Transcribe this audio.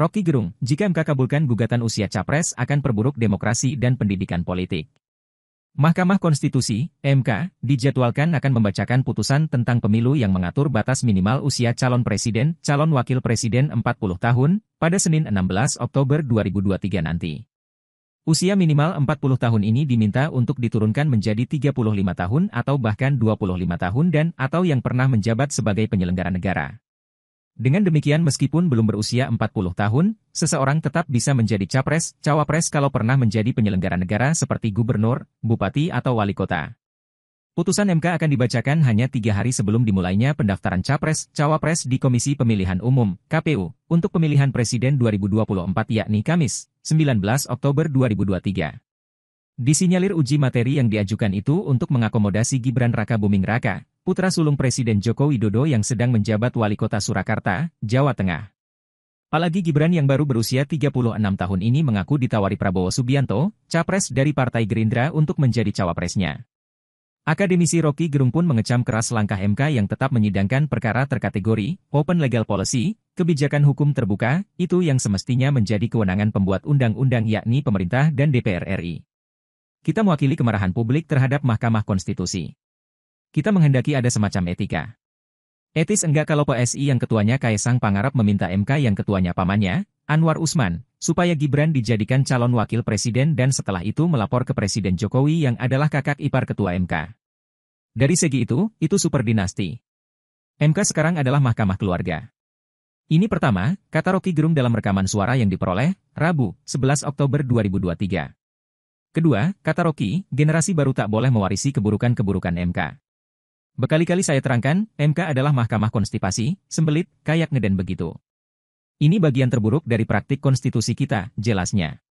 Rocky Gerung, jika MK kabulkan gugatan usia capres akan perburuk demokrasi dan pendidikan politik. Mahkamah Konstitusi, MK, dijadwalkan akan membacakan putusan tentang pemilu yang mengatur batas minimal usia calon presiden, calon wakil presiden 40 tahun, pada Senin 16 Oktober 2023 nanti. Usia minimal 40 tahun ini diminta untuk diturunkan menjadi 35 tahun atau bahkan 25 tahun dan atau yang pernah menjabat sebagai penyelenggara negara. Dengan demikian meskipun belum berusia 40 tahun, seseorang tetap bisa menjadi capres, cawapres kalau pernah menjadi penyelenggara negara seperti gubernur, bupati atau wali kota. Putusan MK akan dibacakan hanya tiga hari sebelum dimulainya pendaftaran capres, cawapres di Komisi Pemilihan Umum, KPU, untuk pemilihan Presiden 2024 yakni Kamis, 19 Oktober 2023. Disinyalir uji materi yang diajukan itu untuk mengakomodasi Gibran Raka Buming Raka, putra sulung Presiden Joko Widodo yang sedang menjabat wali kota Surakarta, Jawa Tengah. Apalagi Gibran yang baru berusia 36 tahun ini mengaku ditawari Prabowo Subianto, capres dari Partai Gerindra untuk menjadi cawapresnya. Akademisi Rocky Gerung pun mengecam keras langkah MK yang tetap menyidangkan perkara terkategori Open Legal Policy, kebijakan hukum terbuka, itu yang semestinya menjadi kewenangan pembuat undang-undang yakni pemerintah dan DPR RI. Kita mewakili kemarahan publik terhadap Mahkamah Konstitusi kita menghendaki ada semacam etika. Etis enggak kalau PSI yang ketuanya Kaisang Pangarap meminta MK yang ketuanya pamannya, Anwar Usman, supaya Gibran dijadikan calon wakil presiden dan setelah itu melapor ke Presiden Jokowi yang adalah kakak ipar ketua MK. Dari segi itu, itu super dinasti. MK sekarang adalah mahkamah keluarga. Ini pertama, kata Rocky Gerung dalam rekaman suara yang diperoleh, Rabu, 11 Oktober 2023. Kedua, kata Rocky, generasi baru tak boleh mewarisi keburukan-keburukan MK. Berkali-kali saya terangkan, MK adalah mahkamah konstipasi, sembelit, kayak ngeden begitu. Ini bagian terburuk dari praktik konstitusi kita, jelasnya.